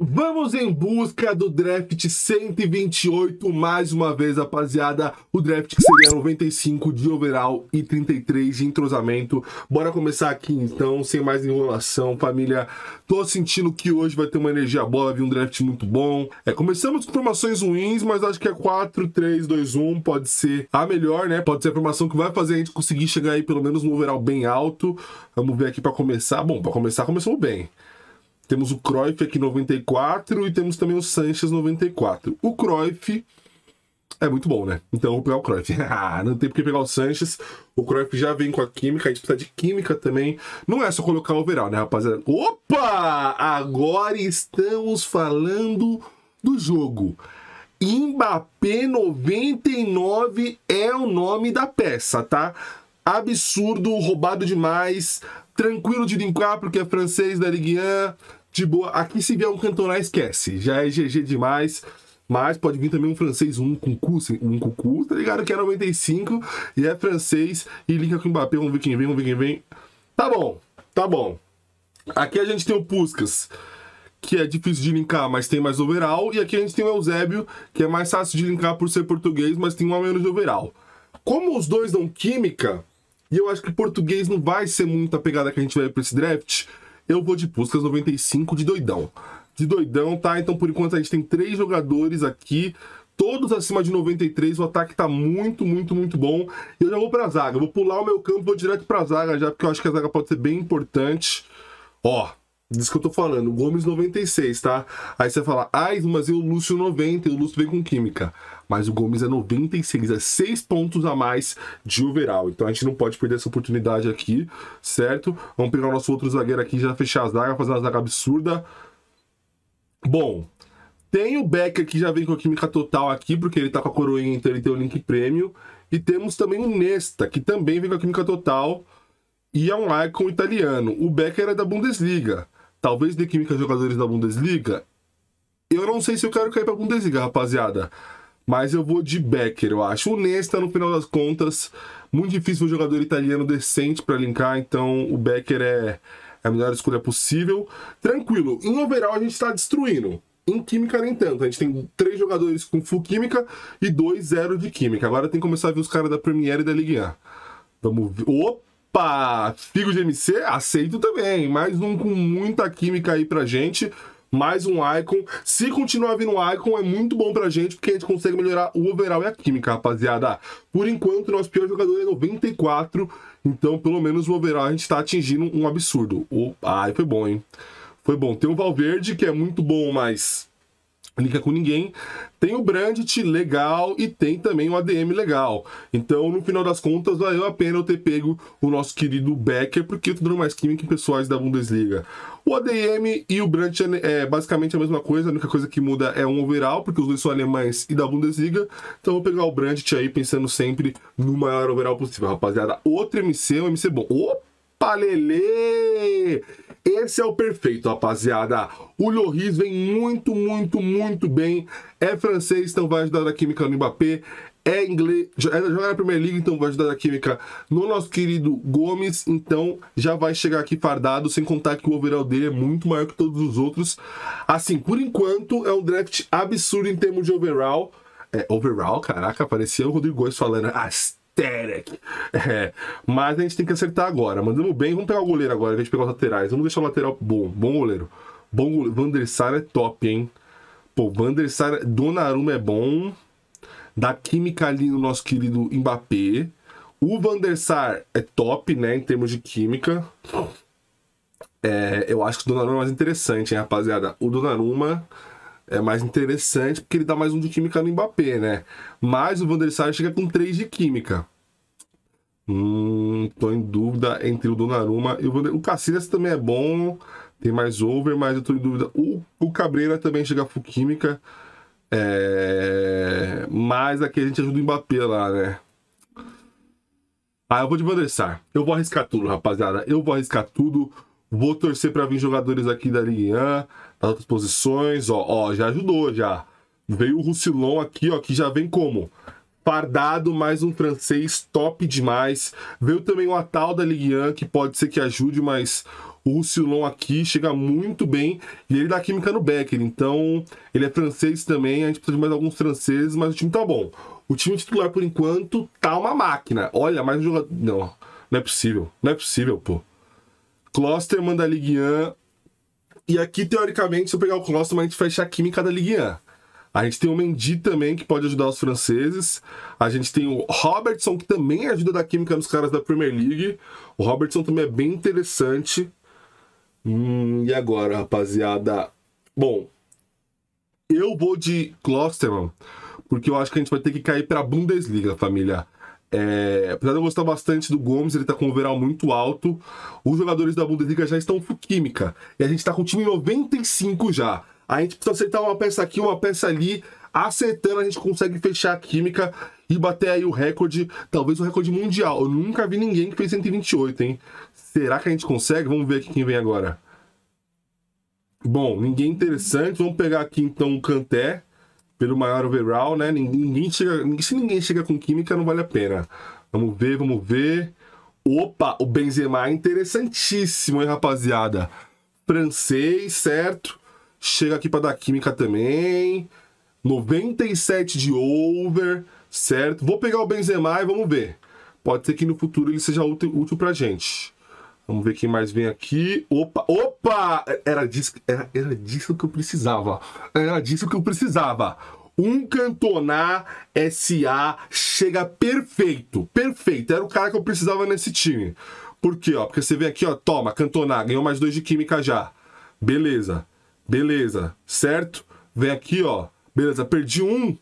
Vamos em busca do draft 128 mais uma vez, rapaziada. O draft que seria 95 de overall e 33 de entrosamento. Bora começar aqui então, sem mais enrolação, família. Tô sentindo que hoje vai ter uma energia boa, vai vir um draft muito bom. É, começamos com formações ruins, mas acho que é 4, 3, 2, 1 pode ser a melhor, né? Pode ser a formação que vai fazer a gente conseguir chegar aí pelo menos no overall bem alto. Vamos ver aqui para começar. Bom, para começar, começamos bem. Temos o Cruyff aqui 94 e temos também o Sanches 94. O Cruyff é muito bom, né? Então eu vou pegar o Cruyff. Ah, não tem porque pegar o Sanches. O Cruyff já vem com a química, a gente precisa de química também. Não é só colocar o overall, né, rapaziada? Opa! Agora estamos falando do jogo. Mbappé 99 é o nome da peça, tá? Absurdo, roubado demais, tranquilo de linkar porque é francês da Ligue 1 de boa. Aqui se vier um cantonar, né, esquece. Já é GG demais. Mas pode vir também um francês, um cucu, um cucu, tá ligado? Que é 95 e é francês e linka com o Mbappé. Vamos ver quem vem, vamos ver quem vem. Tá bom, tá bom. Aqui a gente tem o Puskas, que é difícil de linkar, mas tem mais overall. E aqui a gente tem o Eusébio, que é mais fácil de linkar por ser português, mas tem um a menos de overall. Como os dois dão química, e eu acho que português não vai ser muita pegada que a gente vai para esse draft, eu vou de Puskas 95 de doidão. De doidão, tá? Então, por enquanto, a gente tem três jogadores aqui todos acima de 93, o ataque tá muito, muito, muito bom. Eu já vou pra zaga, eu vou pular o meu campo, vou direto pra zaga já, porque eu acho que a zaga pode ser bem importante. Ó, disso que eu tô falando, Gomes 96, tá? Aí você fala, ai, mas e o Lúcio 90, e o Lúcio vem com Química mas o Gomes é 96, é 6 pontos a mais de overall. Então a gente não pode perder essa oportunidade aqui, certo? Vamos pegar o nosso outro zagueiro aqui, já fechar as zaga, fazer uma zaga absurda. Bom, tem o Beck que já vem com a química total aqui, porque ele tá com a coroinha, então ele tem o link prêmio. E temos também o Nesta, que também vem com a química total e é um icon italiano. O Becker é da Bundesliga. Talvez de química jogadores da Bundesliga. Eu não sei se eu quero cair pra Bundesliga, rapaziada. Mas eu vou de Becker, eu acho. O Nesta, no final das contas, muito difícil um jogador italiano decente para linkar, então o Becker é, é a melhor escolha possível. Tranquilo, em overall a gente está destruindo. Em química, nem tanto. A gente tem três jogadores com full química e dois zero de química. Agora tem que começar a ver os caras da Premiere e da Ligue 1. Vamos ver. Opa! Figo de MC, aceito também. Mais um com muita química aí pra gente mais um Icon. Se continuar vindo Icon, é muito bom pra gente, porque a gente consegue melhorar o overall e a química, rapaziada. Por enquanto, nosso pior jogador é 94, então pelo menos o overall a gente tá atingindo um absurdo. O... Ai, foi bom, hein? Foi bom. Tem o Valverde, que é muito bom, mas liga com ninguém. Tem o Brandt legal e tem também o ADM legal. Então, no final das contas, valeu a pena eu ter pego o nosso querido Becker, porque eu tô dando mais química em pessoais da Bundesliga. O ADM e o Brandt é, é basicamente a mesma coisa, a única coisa que muda é um overall, porque os dois são alemães e da Bundesliga. Então, vou pegar o Brandt aí, pensando sempre no maior overall possível, rapaziada. Outro MC, um MC bom. Opa, Lele! Esse é o perfeito, rapaziada. O Lloris vem muito, muito, muito bem. É francês, então vai ajudar a química no Mbappé. É inglês, joga na é, primeira liga então vai ajudar a química no nosso querido Gomes. Então já vai chegar aqui fardado, sem contar que o overall dele é muito maior que todos os outros. Assim, por enquanto, é um draft absurdo em termos de overall. É, overall, caraca, parecia o Rodrigo Gomes falando. Ah, Terek. É, mas a gente tem que acertar agora. Mandamos bem, vamos pegar o goleiro agora, a gente pegar os laterais. Vamos deixar o lateral bom, bom goleiro. Bom goleiro. Van der Sar é top, hein? Pô, Van der Sar, Donnarumma é bom. Da química ali no nosso querido Mbappé. O Van der Sar é top, né, em termos de química. É, eu acho que o Donnarumma é mais interessante, hein, rapaziada? O Donnarumma é mais interessante, porque ele dá mais um de química no Mbappé, né? Mas o Van der Sar chega com três de química. Hum, tô em dúvida entre o Donnarumma e o Vander... O Cacilhas também é bom, tem mais over, mas eu tô em dúvida. O, o Cabreira também chega full química, é... mas aqui a gente ajuda o Mbappé lá, né? Ah, eu vou de Van der Sar. Eu vou arriscar tudo, rapaziada. Eu vou arriscar tudo. Vou torcer para vir jogadores aqui da Ligue 1 nas outras posições, ó, ó, já ajudou já. Veio o Roussillon aqui, ó, que já vem como? pardado mais um francês, top demais. Veio também o Atal da Ligue 1, que pode ser que ajude, mas o Roussillon aqui chega muito bem. E ele dá química no Becker, então ele é francês também. A gente precisa de mais alguns franceses, mas o time tá bom. O time titular, por enquanto, tá uma máquina. Olha, mais um jogador. Não, não é possível, não é possível, pô. Klosterman da Ligue 1 e aqui, teoricamente, se eu pegar o Colostum, a gente fecha a química da Ligue 1. A gente tem o Mendy também, que pode ajudar os franceses. A gente tem o Robertson, que também ajuda da química nos caras da Premier League. O Robertson também é bem interessante. Hum, e agora, rapaziada? Bom, eu vou de Klosterman, porque eu acho que a gente vai ter que cair para a Bundesliga, família. É, apesar de eu gostar bastante do Gomes, ele tá com um overall muito alto. Os jogadores da Bundesliga já estão com química. E a gente tá com o time 95 já. A gente precisa acertar uma peça aqui, uma peça ali. Acertando, a gente consegue fechar a química e bater aí o recorde, talvez o recorde mundial. Eu nunca vi ninguém que fez 128, hein? Será que a gente consegue? Vamos ver aqui quem vem agora. Bom, ninguém interessante. Vamos pegar aqui então o Canté pelo maior overall, né? Ninguém chega, se ninguém chega com química, não vale a pena. Vamos ver, vamos ver. Opa, o Benzema é interessantíssimo, hein, rapaziada? Francês, certo? Chega aqui para dar química também. 97 de over, certo? Vou pegar o Benzema e vamos ver. Pode ser que no futuro ele seja útil, útil pra gente. Vamos ver quem mais vem aqui. Opa, opa! Era disso, era, era disso que eu precisava. Era disso que eu precisava. Um Cantona SA chega perfeito. Perfeito. Era o cara que eu precisava nesse time. Por quê? Ó, porque você vem aqui, ó, toma, Cantona, ganhou mais dois de Química já. Beleza. Beleza. Certo? Vem aqui, ó. Beleza, perdi um.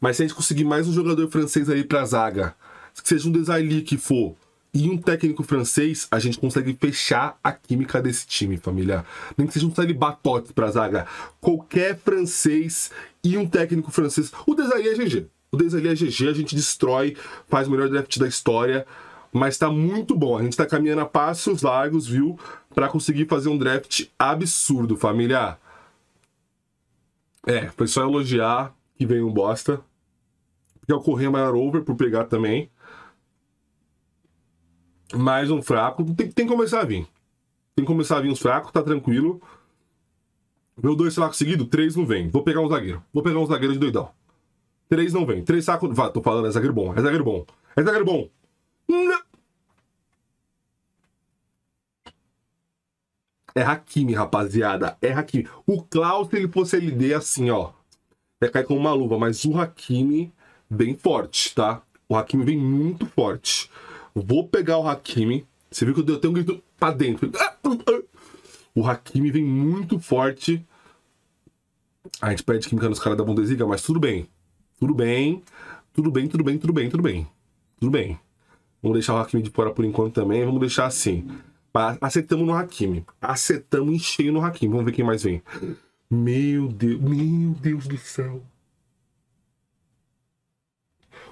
Mas se a gente conseguir mais um jogador francês aí pra zaga, que seja um Desailly que for, e um técnico francês, a gente consegue fechar a química desse time, família. Nem que seja um celibatóte pra zaga. Qualquer francês e um técnico francês. O Desailly é GG. O Desailly é GG, a gente destrói, faz o melhor draft da história. Mas tá muito bom. A gente tá caminhando a passos largos, viu? Pra conseguir fazer um draft absurdo, família. É, foi só elogiar que veio um bosta. Porque eu é corri a maior over por pegar também mais um fraco. Tem, tem, que começar a vir. Tem que começar a vir uns fracos, tá tranquilo. Meu dois fracos seguido, três não vem. Vou pegar um zagueiro. Vou pegar um zagueiro de doidão. Três não vem. Três sacos. Vá, tô falando, é zagueiro bom. É zagueiro bom. É zagueiro bom. Não. É Hakimi, rapaziada. É Hakimi. O Klaus, se ele fosse LD assim, ó. Vai cair com uma luva, mas o Hakimi vem forte, tá? O Hakimi vem muito forte. Vou pegar o Hakimi. Você viu que eu dei até um grito pra dentro. O Hakimi vem muito forte. A gente perde química nos caras da Bundesliga, mas tudo bem. Tudo bem. Tudo bem, tudo bem, tudo bem, tudo bem. Tudo bem. Vamos deixar o Hakimi de fora por enquanto também. Vamos deixar assim. Acertamos no Hakimi. Acertamos em cheio no Hakimi. Vamos ver quem mais vem. Meu Deus, meu Deus do céu.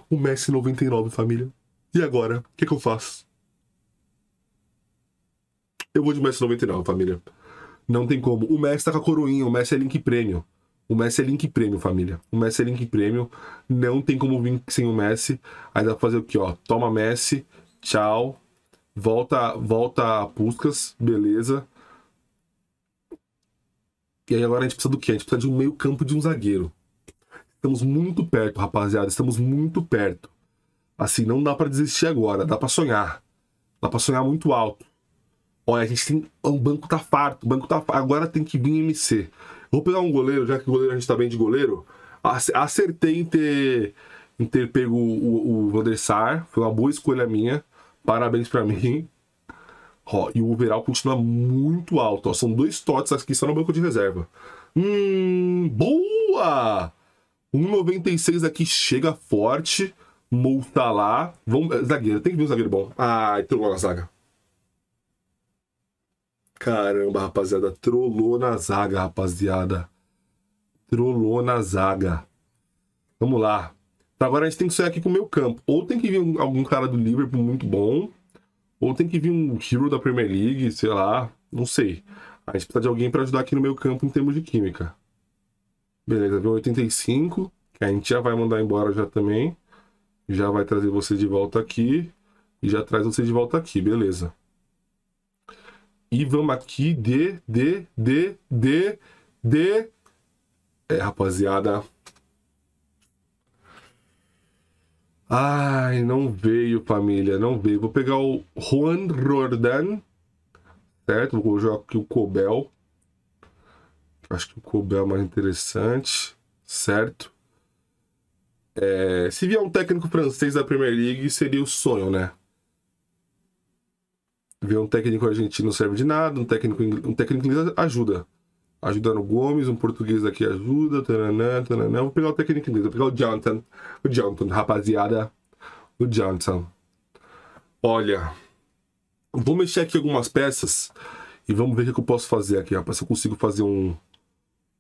O Messi 99, família. E agora? O que, que, eu faço? Eu vou de Messi 99, família. Não tem como. O Messi tá com a coroinha, o Messi é Link Prêmio. O Messi é Link Prêmio, família. O Messi é Link Prêmio. Não tem como vir sem o Messi. Aí dá pra fazer o quê, ó? Toma Messi, tchau. Volta, volta a Puskas, beleza. E aí agora a gente precisa do quê? A gente precisa de um meio campo de um zagueiro. Estamos muito perto, rapaziada. Estamos muito perto. Assim, não dá para desistir agora, dá para sonhar. Dá para sonhar muito alto. Olha, a gente tem. O banco tá farto, o banco tá Agora tem que vir MC. Vou pegar um goleiro, já que goleiro a gente tá bem de goleiro. Acertei em ter, em ter pego o, o Vandersar. Foi uma boa escolha minha. Parabéns para mim. Ó, e o overall continua muito alto. Ó. São dois tots aqui só no banco de reserva. Hum, boa! 1,96 aqui chega forte. Multa lá. Vamos, eh, zagueiro, tem que vir um zagueiro bom. Ai, ah, trocou na zaga. Caramba, rapaziada. Trollou na zaga, rapaziada. Trollou na zaga. Vamos lá. Tá, agora a gente tem que sair aqui com o meu campo. Ou tem que vir um, algum cara do Liverpool muito bom. Ou tem que vir um hero da Premier League, sei lá. Não sei. A gente precisa de alguém para ajudar aqui no meu campo em termos de química. Beleza, vem 85. Que a gente já vai mandar embora já também já vai trazer você de volta aqui e já traz você de volta aqui, beleza. E vamos aqui de, de, de, de, de... É, rapaziada... Ai, não veio, família, não veio. Vou pegar o Juan Rordan, certo? Vou jogar aqui o Cobel. Acho que o Cobel é mais interessante, certo? É, se vier um técnico francês da Premier League, seria o sonho, né? Ver um técnico argentino não serve de nada, um técnico, um técnico inglês ajuda. Ajuda no Gomes, um português aqui ajuda, tananã, tananã. Vou pegar o técnico inglês, vou pegar o Jonathan. O Jonathan, rapaziada. O Jonathan. Olha, vou mexer aqui algumas peças e vamos ver o que eu posso fazer aqui, rapaz. Se eu consigo fazer um,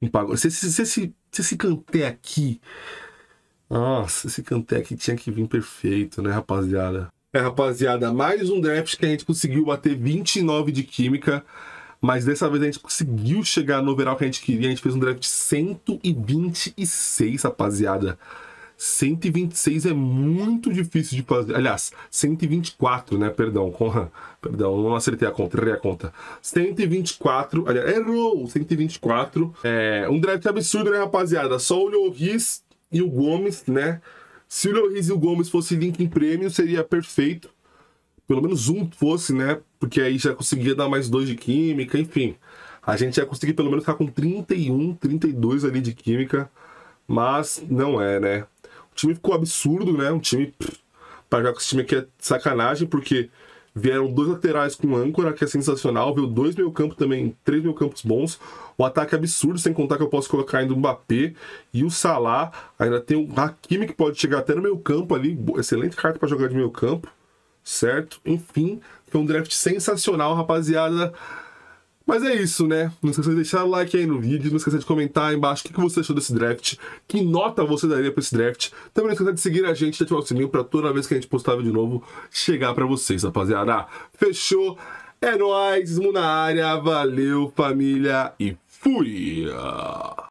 um pagode. Se, se, se, se, se esse canté aqui nossa, esse cantec tinha que vir perfeito, né, rapaziada? É, rapaziada, mais um draft que a gente conseguiu bater 29 de química, mas dessa vez a gente conseguiu chegar no overall que a gente queria. A gente fez um draft 126, rapaziada. 126 é muito difícil de fazer. Aliás, 124, né? Perdão, com... perdão, não acertei a conta, errei a conta. 124, aliás, errou! 124. É um draft absurdo, né, rapaziada? Só o Lloris e o Gomes, né? Se o Lloris e o Gomes fossem link em prêmio, seria perfeito. Pelo menos um fosse, né? Porque aí já conseguia dar mais dois de química, enfim. A gente ia conseguir pelo menos ficar com 31, 32 ali de química. Mas não é, né? O time ficou absurdo, né? Um time. para pra jogar com esse time aqui é sacanagem, porque Vieram dois laterais com âncora, que é sensacional. Veio dois meio campo também, três meio campos bons. O ataque é absurdo, sem contar que eu posso colocar ainda o Mbappé e o Salah. Ainda tem o Hakimi, que pode chegar até no meio campo ali. Excelente carta para jogar de meio campo, certo? Enfim, foi um draft sensacional, rapaziada. Mas é isso, né? Não esqueça de deixar o like aí no vídeo, não esqueça de comentar aí embaixo o que você achou desse draft, que nota você daria para esse draft. Também não esqueça de seguir a gente e ativar o sininho para toda vez que a gente postar de novo chegar para vocês, rapaziada. fechou? É nóis, Mundo na área, valeu família e fui!